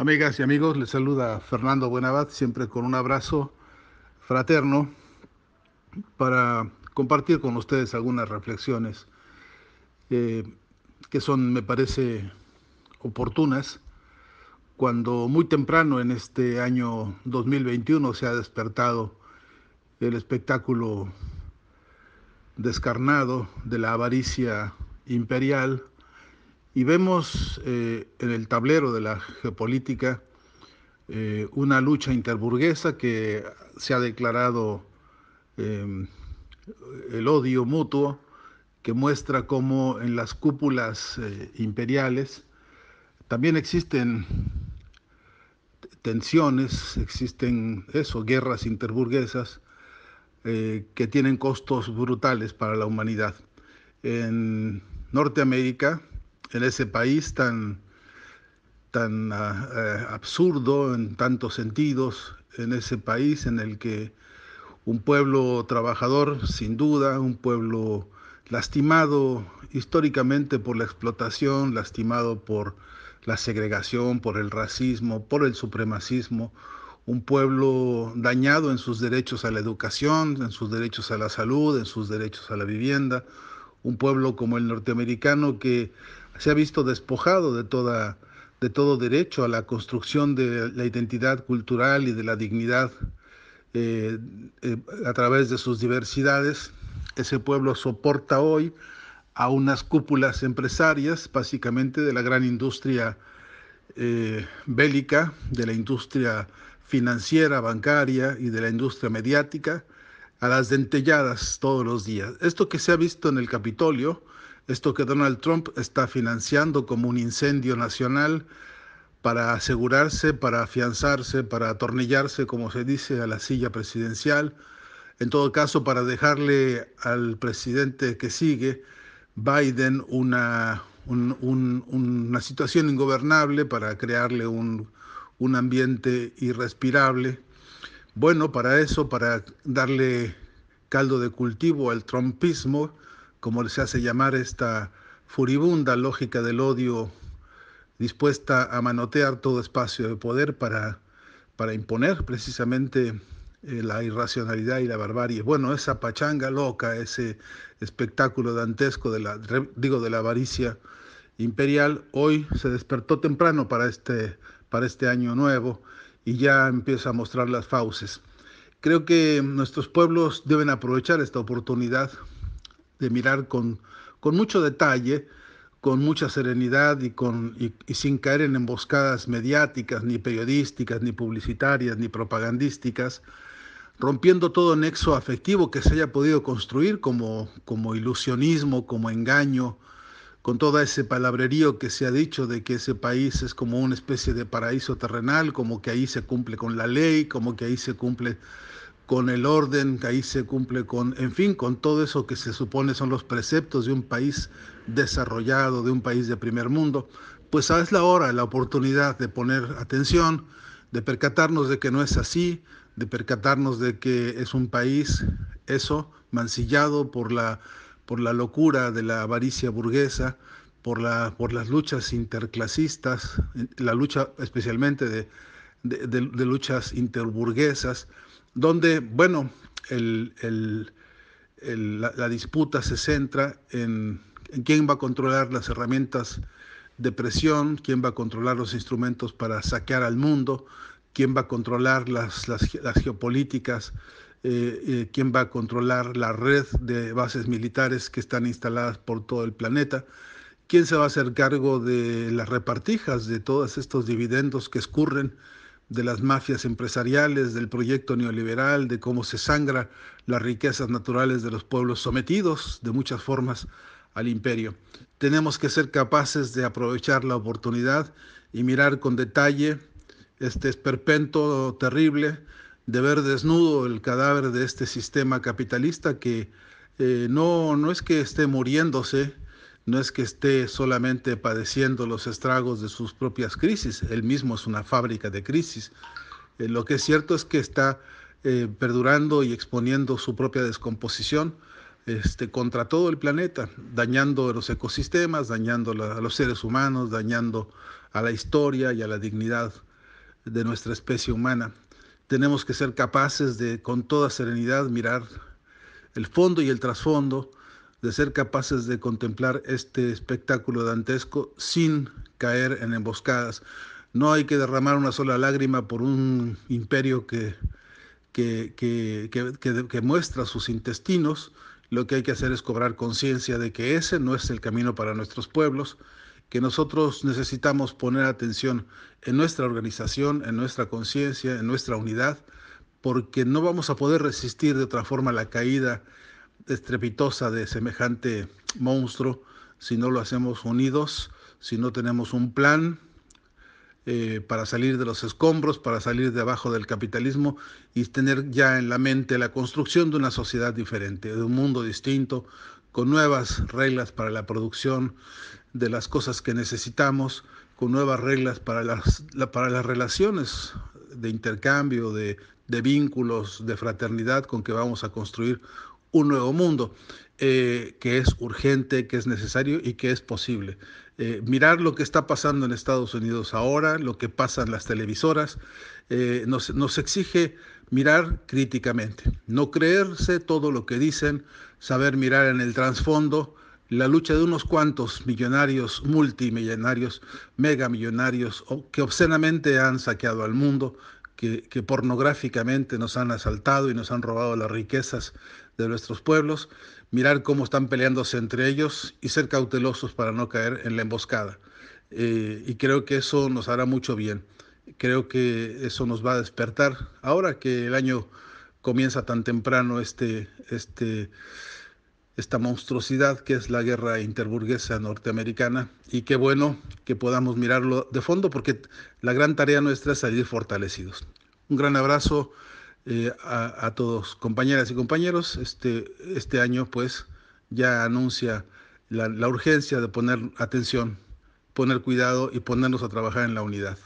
Amigas y amigos, les saluda Fernando Buenabad, siempre con un abrazo fraterno para compartir con ustedes algunas reflexiones eh, que son, me parece, oportunas cuando muy temprano en este año 2021 se ha despertado el espectáculo descarnado de la avaricia imperial y vemos eh, en el tablero de la geopolítica eh, una lucha interburguesa que se ha declarado eh, el odio mutuo, que muestra cómo en las cúpulas imperiales también existen tensiones, existen eso, guerras interburguesas que tienen costos brutales para la humanidad. En Norteamérica, en ese país tan, tan ah, eh, absurdo en tantos sentidos, en ese país en el que un pueblo trabajador, sin duda, un pueblo lastimado históricamente por la explotación, lastimado por la segregación, por el racismo, por el supremacismo, un pueblo dañado en sus derechos a la educación, en sus derechos a la salud, en sus derechos a la vivienda, un pueblo como el norteamericano que se ha visto despojado de, de todo derecho a la construcción de la identidad cultural y de la dignidad eh, eh, a través de sus diversidades. Ese pueblo soporta hoy a unas cúpulas empresarias, básicamente de la gran industria eh, bélica, de la industria financiera, bancaria y de la industria mediática, a las dentelladas todos los días. Esto que se ha visto en el Capitolio, esto que Donald Trump está financiando como un incendio nacional para asegurarse, para afianzarse, para atornillarse, como se dice, a la silla presidencial. En todo caso, para dejarle al presidente que sigue, Biden, una, una situación ingobernable, para crearle un, un ambiente irrespirable. Bueno, para eso, para darle caldo de cultivo al trumpismo, como se hace llamar esta furibunda lógica del odio dispuesta a manotear todo espacio de poder para, para imponer precisamente eh, la irracionalidad y la barbarie. Bueno, esa pachanga loca, ese espectáculo dantesco de la, digo, de la avaricia imperial, hoy se despertó temprano para este, para este año nuevo y ya empieza a mostrar las fauces. Creo que nuestros pueblos deben aprovechar esta oportunidad de mirar con, con mucho detalle, con mucha serenidad y, con, sin caer en emboscadas mediáticas, ni periodísticas, ni publicitarias, ni propagandísticas, rompiendo todo nexo afectivo que se haya podido construir como, como ilusionismo, como engaño, con todo ese palabrerío que se ha dicho de que ese país es como una especie de paraíso terrenal, como que ahí se cumple con la ley, como que ahí se cumple con el orden que ahí se cumple con, en fin, con todo eso que se supone son los preceptos de un país desarrollado, de un país de primer mundo, pues es la hora, la oportunidad de poner atención, de percatarnos de que no es así, de percatarnos de que es un país, eso, mancillado por la, por la locura de la avaricia burguesa, por, la, por las luchas interclasistas, eh, la lucha especialmente de luchas interburguesas, donde, bueno, la, disputa se centra en, quién va a controlar las herramientas de presión, quién va a controlar los instrumentos para saquear al mundo, quién va a controlar las, geopolíticas, eh, eh, quién va a controlar la red de bases militares que están instaladas por todo el planeta, quién se va a hacer cargo de las repartijas de todos estos dividendos que escurren de las mafias empresariales, del proyecto neoliberal, de cómo se sangra las riquezas naturales de los pueblos sometidos de muchas formas al imperio. Tenemos que ser capaces de aprovechar la oportunidad y mirar con detalle este esperpento terrible de ver desnudo el cadáver de este sistema capitalista que eh, no, no es que esté muriéndose, no es que esté solamente padeciendo los estragos de sus propias crisis, él mismo es una fábrica de crisis. Eh, lo que es cierto es que está eh, perdurando y exponiendo su propia descomposición este, contra todo el planeta, dañando los ecosistemas, dañando a los seres humanos, dañando a la historia y a la dignidad de nuestra especie humana. Tenemos que ser capaces de, con toda serenidad, mirar el fondo y el trasfondo de ser capaces de contemplar este espectáculo dantesco sin caer en emboscadas. No hay que derramar una sola lágrima por un imperio que, que, que, muestra sus intestinos. Lo que hay que hacer es cobrar conciencia de que ese no es el camino para nuestros pueblos que nosotros necesitamos poner atención en nuestra organización, en nuestra conciencia, en nuestra unidad, porque no vamos a poder resistir de otra forma la caída estrepitosa de semejante monstruo si no lo hacemos unidos, si no tenemos un plan eh, para salir de los escombros, para salir de abajo del capitalismo y tener ya en la mente la construcción de una sociedad diferente, de un mundo distinto, con nuevas reglas para la producción de las cosas que necesitamos, con nuevas reglas para las, para las relaciones de intercambio, de, de vínculos, de fraternidad con que vamos a construir un nuevo mundo, eh, que es urgente, que es necesario y que es posible. Eh, mirar lo que está pasando en Estados Unidos ahora, lo que pasa en las televisoras, eh, nos, nos exige mirar críticamente, no creerse todo lo que dicen, saber mirar en el trasfondo, la lucha de unos cuantos millonarios, multimillonarios, megamillonarios, que obscenamente han saqueado al mundo, que, pornográficamente nos han asaltado y nos han robado las riquezas de nuestros pueblos, mirar cómo están peleándose entre ellos y ser cautelosos para no caer en la emboscada. Eh, y creo que eso nos hará mucho bien. Creo que eso nos va a despertar ahora que el año comienza tan temprano este, este esta monstruosidad que es la guerra interburguesa norteamericana y qué bueno que podamos mirarlo de fondo porque la gran tarea nuestra es salir fortalecidos. Un gran abrazo eh, a, todos, compañeras y compañeros. Este, este año pues ya anuncia la urgencia de poner atención, poner cuidado y ponernos a trabajar en la unidad.